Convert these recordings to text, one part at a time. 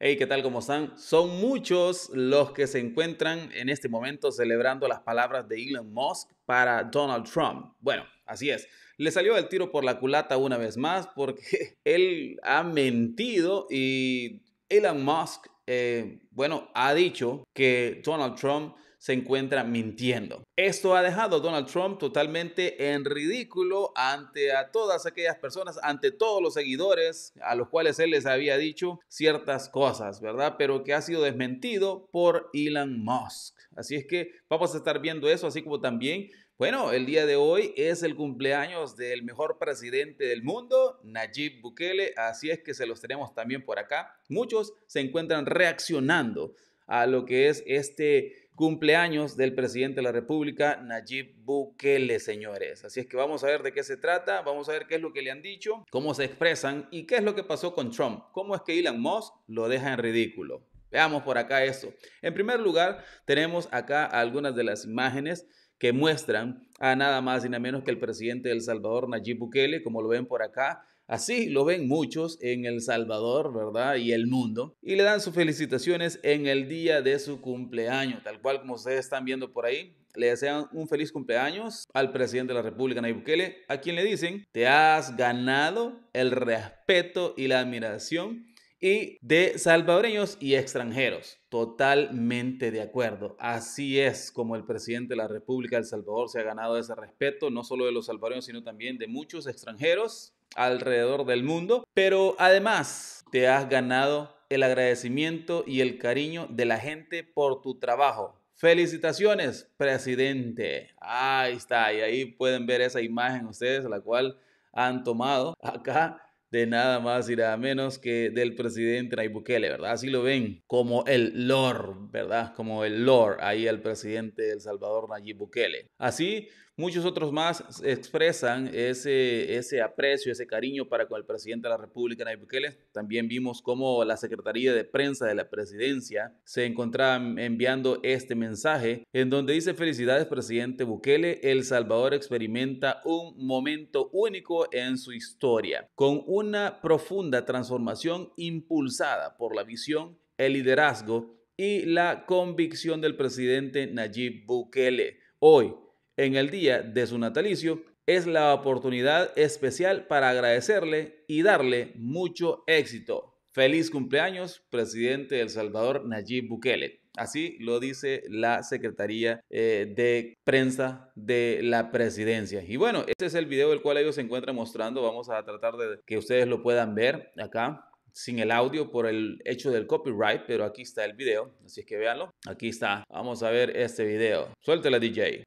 Hey, ¿qué tal? ¿Cómo están? Son muchos los que se encuentran en este momento celebrando las palabras de Elon Musk para Donald Trump. Bueno, así es. Le salió el tiro por la culata una vez más porque él ha mentido y Elon Musk, eh, bueno, ha dicho que Donald Trump se encuentra mintiendo. Esto ha dejado a Donald Trump totalmente en ridículo ante a todas aquellas personas, ante todos los seguidores a los cuales él les había dicho ciertas cosas, ¿verdad? Pero que ha sido desmentido por Elon Musk. Así es que vamos a estar viendo eso, así como también bueno, el día de hoy es el cumpleaños del mejor presidente del mundo, Nayib Bukele, así es que se los tenemos también por acá. Muchos se encuentran reaccionando a lo que es este cumpleaños del presidente de la República, Nayib Bukele, señores. Así es que vamos a ver de qué se trata, vamos a ver qué es lo que le han dicho, cómo se expresan y qué es lo que pasó con Trump. ¿Cómo es que Elon Musk lo deja en ridículo? Veamos por acá eso. En primer lugar, tenemos acá algunas de las imágenes que muestran a nada más y nada menos que el presidente de El Salvador, Nayib Bukele, como lo ven por acá, Así lo ven muchos en El Salvador, ¿verdad? Y el mundo. Y le dan sus felicitaciones en el día de su cumpleaños, tal cual como ustedes están viendo por ahí. Le desean un feliz cumpleaños al presidente de la República, Nayib Bukele, a quien le dicen, te has ganado el respeto y la admiración y de salvadoreños y extranjeros. Totalmente de acuerdo. Así es como el presidente de la República del Salvador se ha ganado ese respeto, no solo de los salvadoreños, sino también de muchos extranjeros alrededor del mundo, pero además te has ganado el agradecimiento y el cariño de la gente por tu trabajo. Felicitaciones, presidente. Ahí está, y ahí pueden ver esa imagen ustedes, la cual han tomado acá de nada más y nada menos que del presidente Nayib Bukele, ¿verdad? Así lo ven, como el Lord, ¿verdad? Como el Lord, ahí el presidente del Salvador Nayib Bukele. Así Muchos otros más expresan ese, aprecio, ese cariño para con el presidente de la República, Nayib Bukele. También vimos cómo la Secretaría de Prensa de la Presidencia se encontraba enviando este mensaje en donde dice felicidades presidente Bukele, El Salvador experimenta un momento único en su historia, con una profunda transformación impulsada por la visión, el liderazgo y la convicción del presidente Nayib Bukele. Hoy, en el día de su natalicio, es la oportunidad especial para agradecerle y darle mucho éxito. Feliz cumpleaños, presidente del Salvador Nayib Bukele. Así lo dice la Secretaría eh, de Prensa de la Presidencia. Y bueno, este es el video del cual ellos se encuentran mostrando. Vamos a tratar de que ustedes lo puedan ver acá sin el audio por el hecho del copyright, pero aquí está el video, así es que véanlo. Aquí está. Vamos a ver este video. Suéltela, DJ.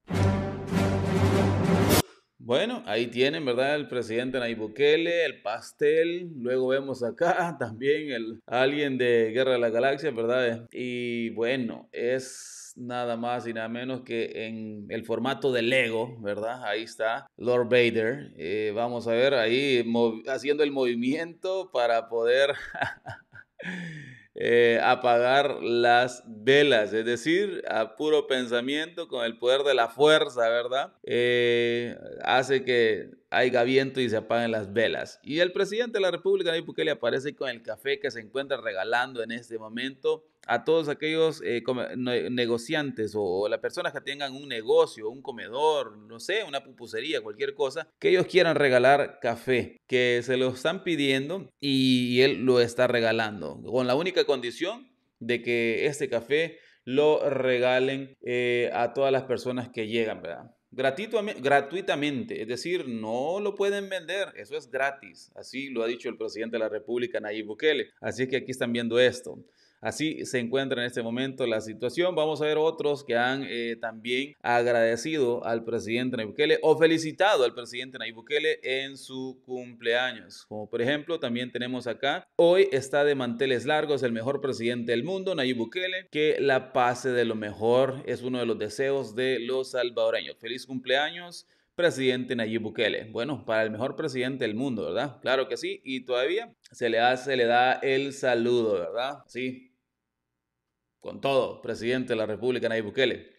Bueno, ahí tienen, ¿verdad? El presidente Nayib Bukele, el pastel, luego vemos acá también el alguien de Guerra de la Galaxia, ¿verdad? Y bueno, es nada más y nada menos que en el formato de Lego, ¿verdad? Ahí está Lord Vader. Eh, vamos a ver ahí haciendo el movimiento para poder Eh, apagar las velas, es decir, a puro pensamiento, con el poder de la fuerza, ¿verdad? Eh, hace que haya viento y se apaguen las velas. Y el presidente de la República, Nayib le aparece con el café que se encuentra regalando en este momento a todos aquellos eh, negociantes o, las personas que tengan un negocio, un comedor, no sé, una pupusería, cualquier cosa, que ellos quieran regalar café, que se lo están pidiendo y él lo está regalando, con la única condición de que este café lo regalen eh, a todas las personas que llegan, ¿verdad? gratuitamente, es decir, no lo pueden vender, eso es gratis, así lo ha dicho el presidente de la República, Nayib Bukele. Así que aquí están viendo esto. Así se encuentra en este momento la situación. Vamos a ver otros que han eh, también agradecido al presidente Nayib Bukele o felicitado al presidente Nayib Bukele en su cumpleaños. Como por ejemplo, también tenemos acá, hoy está de manteles largos el mejor presidente del mundo, Nayib Bukele, que la pase de lo mejor es uno de los deseos de los salvadoreños. Feliz cumpleaños presidente Nayib Bukele. Bueno, para el mejor presidente del mundo, ¿verdad? Claro que sí, y todavía se le, se le da el saludo, ¿verdad? Sí, con todo, presidente de la República, Nayib Bukele.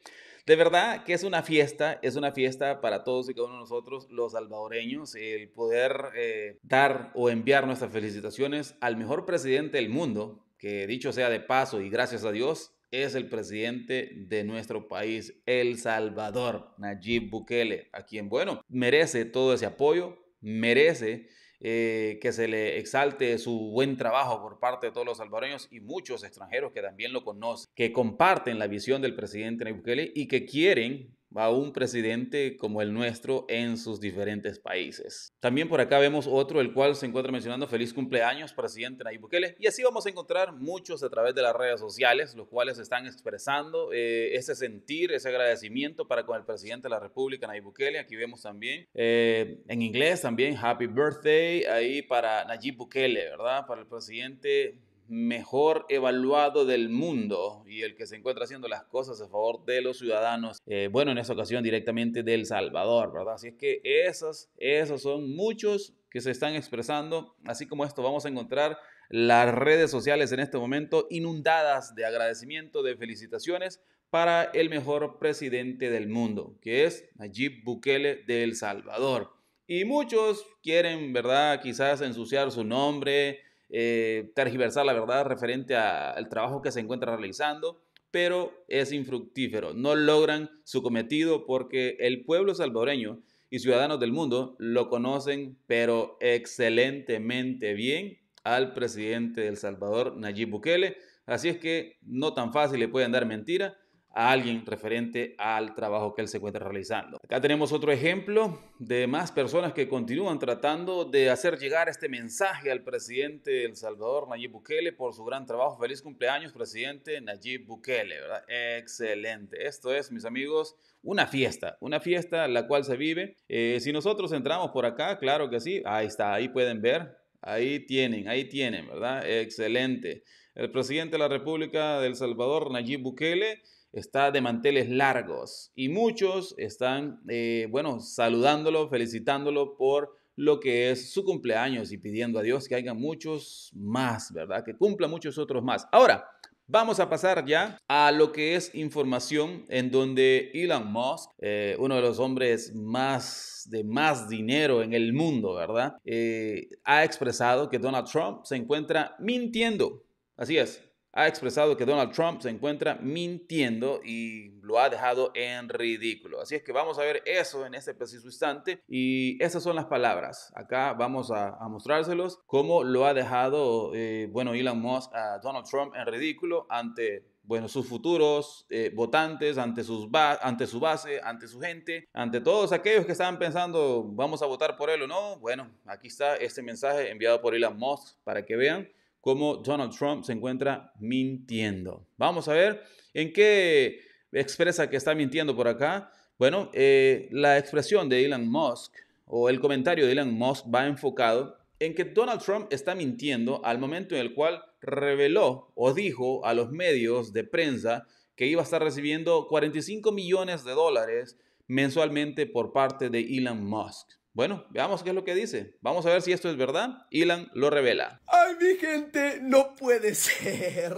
De verdad que es una fiesta, es una fiesta para todos y cada uno de nosotros, los salvadoreños, el poder eh, dar o enviar nuestras felicitaciones al mejor presidente del mundo, que dicho sea de paso y gracias a Dios, es el presidente de nuestro país, El Salvador, Nayib Bukele, a quien, bueno, merece todo ese apoyo, merece eh, que se le exalte su buen trabajo por parte de todos los salvadoreños y muchos extranjeros que también lo conocen, que comparten la visión del presidente Nayib Bukele y que quieren a un presidente como el nuestro en sus diferentes países. También por acá vemos otro, el cual se encuentra mencionando feliz cumpleaños, presidente Nayib Bukele. Y así vamos a encontrar muchos a través de las redes sociales, los cuales están expresando eh, ese sentir, ese agradecimiento para con el presidente de la República, Nayib Bukele. Aquí vemos también eh, en inglés también Happy Birthday ahí para Nayib Bukele, ¿verdad? Para el presidente mejor evaluado del mundo y el que se encuentra haciendo las cosas a favor de los ciudadanos, eh, bueno, en esta ocasión directamente del Salvador, ¿verdad? Así es que esos, esos son muchos que se están expresando, así como esto vamos a encontrar las redes sociales en este momento inundadas de agradecimiento, de felicitaciones para el mejor presidente del mundo, que es Nayib Bukele de El Salvador. Y muchos quieren, ¿verdad? Quizás ensuciar su nombre, eh, tergiversar la verdad referente al trabajo que se encuentra realizando, pero es infructífero. No logran su cometido porque el pueblo salvadoreño y ciudadanos del mundo lo conocen, pero excelentemente bien al presidente del Salvador, Nayib Bukele. Así es que no tan fácil le pueden dar mentira a alguien referente al trabajo que él se encuentra realizando. Acá tenemos otro ejemplo de más personas que continúan tratando de hacer llegar este mensaje al presidente de El Salvador, Nayib Bukele, por su gran trabajo. Feliz cumpleaños, presidente Nayib Bukele, ¿verdad? Excelente. Esto es, mis amigos, una fiesta, una fiesta la cual se vive. Eh, si nosotros entramos por acá, claro que sí, ahí está, ahí pueden ver, ahí tienen, ahí tienen, ¿verdad? Excelente. El presidente de la República de El Salvador, Nayib Bukele, está de manteles largos y muchos están, eh, bueno, saludándolo, felicitándolo por lo que es su cumpleaños y pidiendo a Dios que hagan muchos más, ¿verdad? Que cumpla muchos otros más. Ahora, Vamos a pasar ya a lo que es información en donde Elon Musk, eh, uno de los hombres más de más dinero en el mundo, ¿verdad? Eh, ha expresado que Donald Trump se encuentra mintiendo. Así es, ha expresado que Donald Trump se encuentra mintiendo y lo ha dejado en ridículo. Así es que vamos a ver eso en este preciso instante y esas son las palabras. Acá vamos a, mostrárselos cómo lo ha dejado, eh, bueno, Elon Musk a Donald Trump en ridículo ante bueno, sus futuros eh, votantes, ante, sus ante su base, ante su gente, ante todos aquellos que estaban pensando, vamos a votar por él o no. Bueno, aquí está este mensaje enviado por Elon Musk para que vean cómo Donald Trump se encuentra mintiendo. Vamos a ver en qué expresa que está mintiendo por acá. Bueno, eh, la expresión de Elon Musk o el comentario de Elon Musk va enfocado en que Donald Trump está mintiendo al momento en el cual reveló o dijo a los medios de prensa que iba a estar recibiendo 45 millones de dólares mensualmente por parte de Elon Musk. Bueno, veamos qué es lo que dice. Vamos a ver si esto es verdad. Elan lo revela. ¡Ay, mi gente! ¡No puede ser!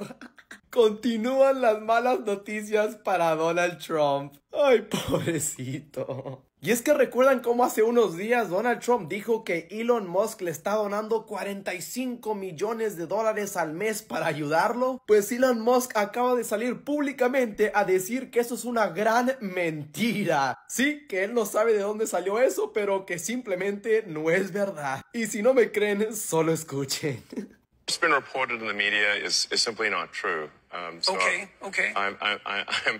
Continúan las malas noticias para Donald Trump. ¡Ay, pobrecito! Y es que recuerdan cómo hace unos días Donald Trump dijo que Elon Musk le está donando 45 millones de dólares al mes para ayudarlo. Pues Elon Musk acaba de salir públicamente a decir que eso es una gran mentira. Sí, que él no sabe de dónde salió eso, pero que simplemente no es verdad. Y si no me creen, solo escuchen. been reported in the media is, is simply not true. Um, so okay, okay. I'm,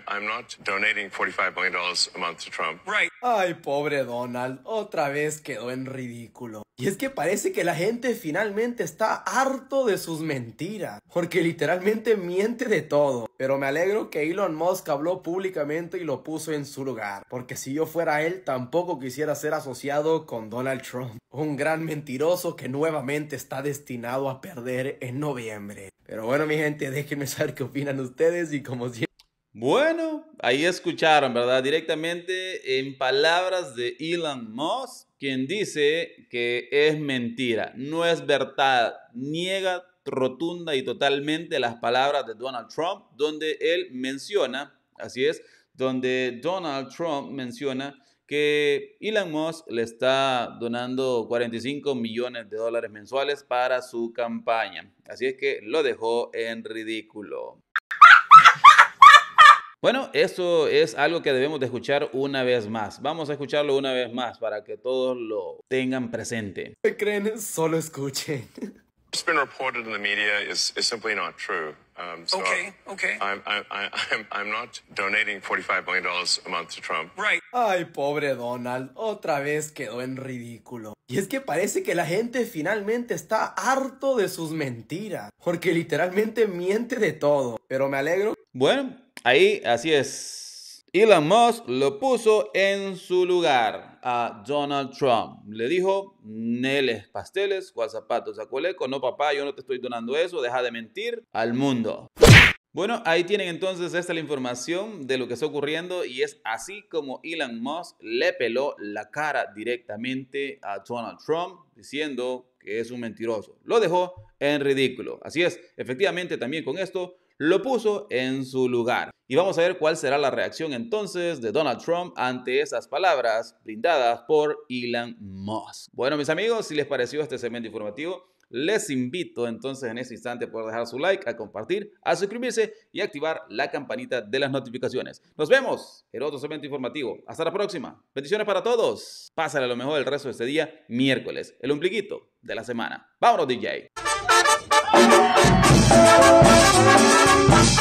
I'm not donating $45 a Trump. Right. Ay, pobre Donald, otra vez quedó en ridículo. Y es que parece que la gente finalmente está harto de sus mentiras, porque literalmente miente de todo. Pero me alegro que Elon Musk habló públicamente y lo puso en su lugar, porque si yo fuera él tampoco quisiera ser asociado con Donald Trump, un gran mentiroso que nuevamente está destinado a perder en noviembre. Pero bueno mi gente, déjenme saber qué opinan ustedes y como siempre... Bueno, ahí escucharon, ¿verdad? Directamente en palabras de Elon Musk, quien dice que es mentira, no es verdad, niega rotunda y totalmente las palabras de Donald Trump, donde él menciona, así es, donde Donald Trump menciona que Elon Musk le está donando 45 millones de dólares mensuales para su campaña. Así es que lo dejó en ridículo. Bueno, esto es algo que debemos de escuchar una vez más. Vamos a escucharlo una vez más para que todos lo tengan presente. ¿Qué creen? Solo escuchen. What's been reported in the media is, simply not true. Um, okay, okay. I'm, not donating $45 million a month to Trump. Right. Ay, pobre Donald, otra vez quedó en ridículo. Y es que parece que la gente finalmente está harto de sus mentiras, porque literalmente miente de todo. Pero me alegro. Bueno, Ahí, así es. Elon Musk lo puso en su lugar a Donald Trump. Le dijo, neles pasteles, guazapatos a No, papá, yo no te estoy donando eso. Deja de mentir al mundo. Bueno, ahí tienen entonces esta la información de lo que está ocurriendo y es así como Elon Musk le peló la cara directamente a Donald Trump diciendo que es un mentiroso. Lo dejó en ridículo. Así es, efectivamente también con esto lo puso en su lugar. Y vamos a ver cuál será la reacción entonces de Donald Trump ante esas palabras brindadas por Elon Musk. Bueno, mis amigos, si les pareció este segmento informativo, les invito entonces en este instante a poder dejar su like, a compartir, a suscribirse y activar la campanita de las notificaciones. Nos vemos en otro segmento informativo. Hasta la próxima. Bendiciones para todos. Pásale lo mejor el resto de este día, miércoles, el umbliquito de la semana. Vámonos, DJ.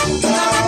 Thank you.